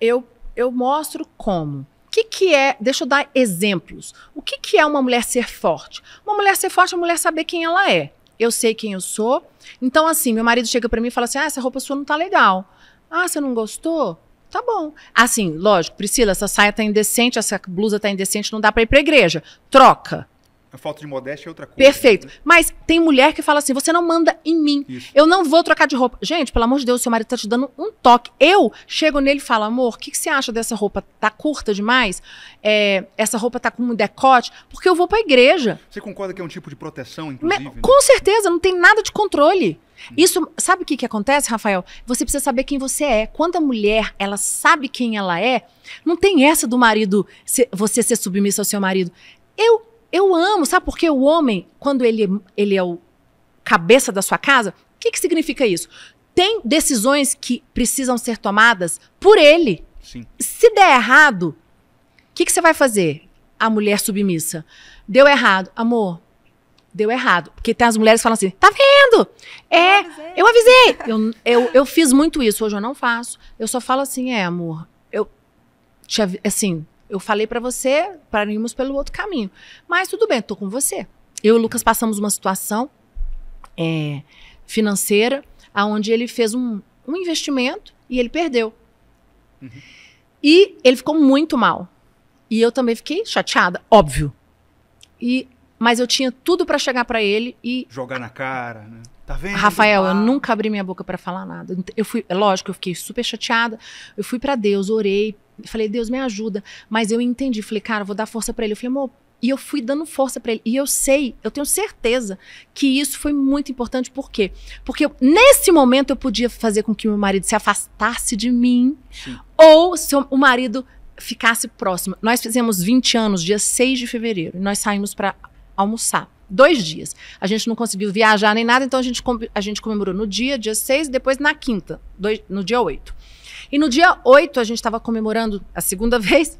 Eu, eu mostro como. O que, que é, deixa eu dar exemplos. O que, que é uma mulher ser forte? Uma mulher ser forte é uma mulher saber quem ela é. Eu sei quem eu sou. Então, assim, meu marido chega para mim e fala assim: ah, essa roupa sua não tá legal. Ah, você não gostou? Tá bom. Assim, lógico, Priscila, essa saia tá indecente, essa blusa tá indecente, não dá para ir pra igreja. Troca. A falta de modéstia é outra coisa. Perfeito. Né? Mas tem mulher que fala assim: você não manda em mim. Isso. Eu não vou trocar de roupa. Gente, pelo amor de Deus, seu marido tá te dando um toque. Eu chego nele e falo: amor, o que, que, você acha dessa roupa? Tá curta demais? É, essa roupa tá com um decote? Porque eu vou pra igreja. Você concorda que é um tipo de proteção, inclusive? Mas, né? com né? certeza, não tem nada de controle. Isso, sabe o que, que acontece, Rafael? Você precisa saber quem você é. Quando a mulher, ela sabe quem ela é, não tem essa do marido, você ser submissa ao seu marido. Eu eu amo, sabe? Porque o homem, quando ele, ele é o cabeça da sua casa, o que, que significa isso? Tem decisões que precisam ser tomadas por ele. Sim. Se der errado, o que, que você vai fazer? A mulher submissa. Deu errado. Amor, deu errado. Porque tem as mulheres que falam assim: tá vendo? É, eu avisei. Eu, eu, eu fiz muito isso, hoje eu não faço. Eu só falo assim: é, amor, eu. Te, assim, eu falei para você para irmos pelo outro caminho. Mas tudo bem, tô com você. Eu e o Lucas passamos uma situação é, financeira aonde ele fez um, um investimento e ele perdeu. Uhum. E ele ficou muito mal. E eu também fiquei chateada, óbvio. E mas eu tinha tudo para chegar para ele e jogar na cara, né? Tá vendo? Rafael, ah. eu nunca abri minha boca para falar nada. Eu fui, é lógico, eu fiquei super chateada. Eu fui para Deus, orei, falei, Deus, me ajuda. Mas eu entendi, falei, cara, vou dar força para ele. Eu falei, amor, e eu fui dando força para ele. E eu sei, eu tenho certeza que isso foi muito importante. Por quê? Porque eu, nesse momento eu podia fazer com que meu marido se afastasse de mim Sim. ou se o marido ficasse próximo. Nós fizemos 20 anos, dia 6 de fevereiro, e nós saímos para almoçar dois dias. A gente não conseguiu viajar nem nada, então a gente, a gente comemorou no dia, dia 6, depois na quinta, dois, no dia 8. E no dia 8, a gente estava comemorando a segunda vez.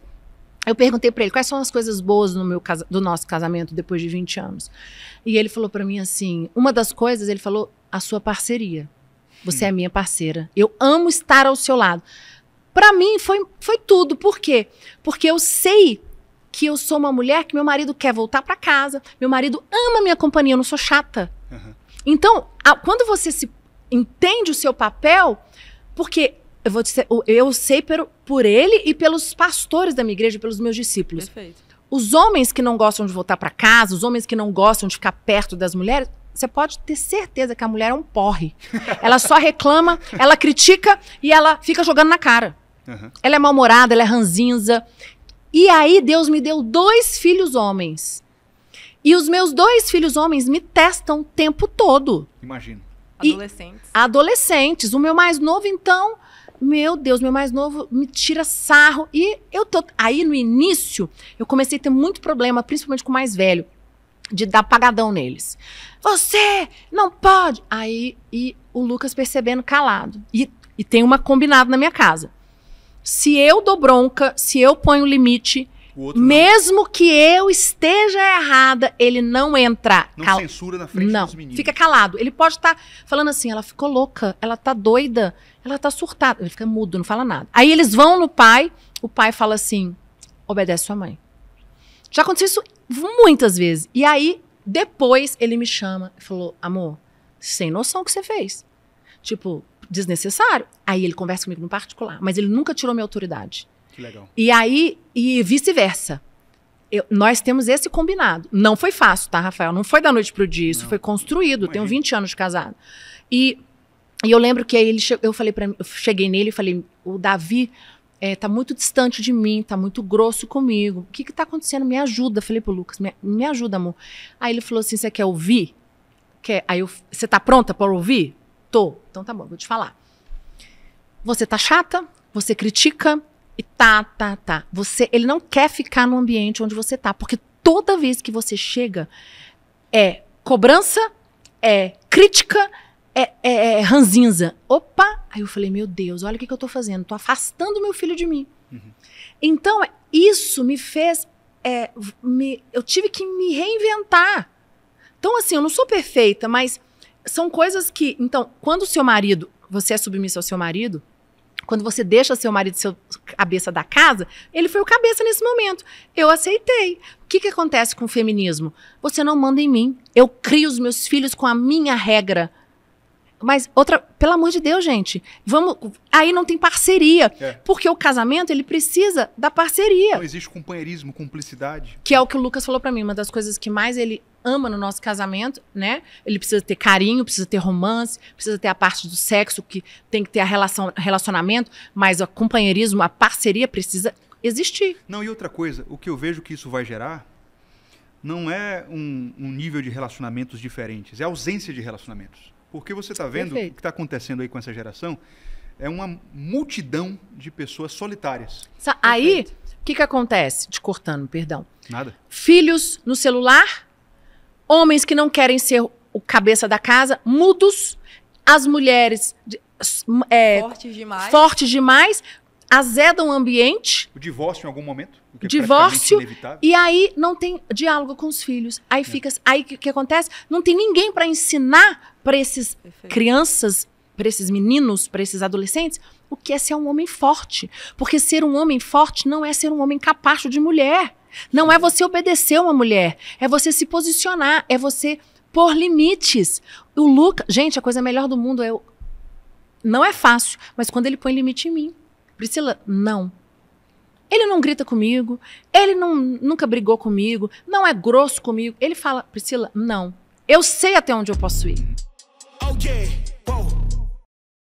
Eu perguntei para ele quais são as coisas boas no meu do nosso casamento depois de 20 anos. E ele falou para mim assim: uma das coisas, ele falou, a sua parceria. Você é hum. é minha parceira. Eu amo estar ao seu lado. Para mim foi, foi tudo. Por quê? Porque eu sei que eu sou uma mulher que meu marido quer voltar para casa, meu marido ama minha companhia, eu não sou chata. Uhum. Então, a, quando você se entende o seu papel, porque eu vou dizer, eu sei por, por ele e pelos pastores da minha igreja, pelos meus discípulos. Perfeito. Os homens que não gostam de voltar para casa, os homens que não gostam de ficar perto das mulheres, você pode ter certeza que a mulher é um porre. Ela só reclama, ela critica e ela fica jogando na cara. Uhum. Ela é mal-humorada, ela é ranzinza. E aí Deus me deu dois filhos homens. E os meus dois filhos homens me testam o tempo todo. Imagino. E adolescentes. adolescentes. O meu mais novo, então, meu Deus, meu mais novo me tira sarro. E eu tô. Aí no início, eu comecei a ter muito problema, principalmente com o mais velho, de dar pagadão neles. Você não pode! Aí, e o Lucas percebendo calado. E, e tem uma combinada na minha casa. Se eu dou bronca, se eu ponho limite, mesmo não. que eu esteja errada, ele não entra. Não Cal... censura na frente não. dos meninos. Fica calado. Ele pode estar tá falando assim, ela ficou louca, ela tá doida, ela tá surtada. Ele fica mudo, não fala nada. Aí eles vão no pai, o pai fala assim, obedece sua mãe. Já aconteceu isso muitas vezes. E aí, depois, ele me chama e falou, amor, sem noção o que você fez. Tipo, desnecessário. Aí ele conversa comigo no particular, mas ele nunca tirou minha autoridade. Que legal. E aí, e vice-versa. Eu, nós temos esse combinado. Não foi fácil, tá, Rafael? Não foi da noite pro dia, isso Não. foi construído. Imagina. Tenho 20 anos de casado. E, e eu lembro que aí ele eu falei para eu cheguei nele e falei: "O Davi é, tá muito distante de mim, tá muito grosso comigo. O que que tá acontecendo? Me ajuda". Falei pro Lucas: "Me, me ajuda, amor". Aí ele falou assim: "Você quer ouvir? Quer? Aí eu, você tá pronta para ouvir?" Tô. Então tá bom, vou te falar. Você tá chata, você critica e tá, tá, tá. Você, ele não quer ficar no ambiente onde você tá, porque toda vez que você chega é cobrança, é crítica, é, é, é ranzinza. Opa! Aí eu falei, meu Deus, olha o que, que eu tô fazendo. Tô afastando meu filho de mim. Uhum. Então, isso me fez. É, me, eu tive que me reinventar. Então, assim, eu não sou perfeita, mas são coisas que. Então, quando o seu marido. Você é submissa ao seu marido, quando você deixa seu marido seu cabeça da casa, ele foi o cabeça nesse momento. Eu aceitei. O que, que acontece com o feminismo? Você não manda em mim. Eu crio os meus filhos com a minha regra. Mas outra, pelo amor de Deus, gente, vamos, aí não tem parceria, é. porque o casamento ele precisa da parceria. Não existe companheirismo, cumplicidade. Que é o que o Lucas falou para mim, uma das coisas que mais ele ama no nosso casamento, né? Ele precisa ter carinho, precisa ter romance, precisa ter a parte do sexo que tem que ter a relação, relacionamento, mas o companheirismo, a parceria precisa existir. Não, e outra coisa, o que eu vejo que isso vai gerar não é um, um nível de relacionamentos diferentes, é ausência de relacionamentos. Porque você está vendo Perfeito. o que está acontecendo aí com essa geração é uma multidão de pessoas solitárias. aí, o que, que acontece? Te cortando, perdão. Nada. Filhos no celular, homens que não querem ser o cabeça da casa, mudos, as mulheres é, fortes demais, fortes demais azedam o ambiente. O divórcio em algum momento? É divórcio e aí não tem diálogo com os filhos. Aí é. fica, aí que, que acontece? Não tem ninguém para ensinar para esses Perfeito. crianças, para esses meninos, para esses adolescentes o que é ser um homem forte, porque ser um homem forte não é ser um homem capacho de mulher. Não é você obedecer uma mulher, é você se posicionar, é você pôr limites. O Luca, gente, a coisa melhor do mundo é o... não é fácil, mas quando ele põe limite em mim, Priscila, não. Ele não grita comigo, ele não, nunca brigou comigo, não é grosso comigo. Ele fala, Priscila, não. Eu sei até onde eu posso ir. Oh,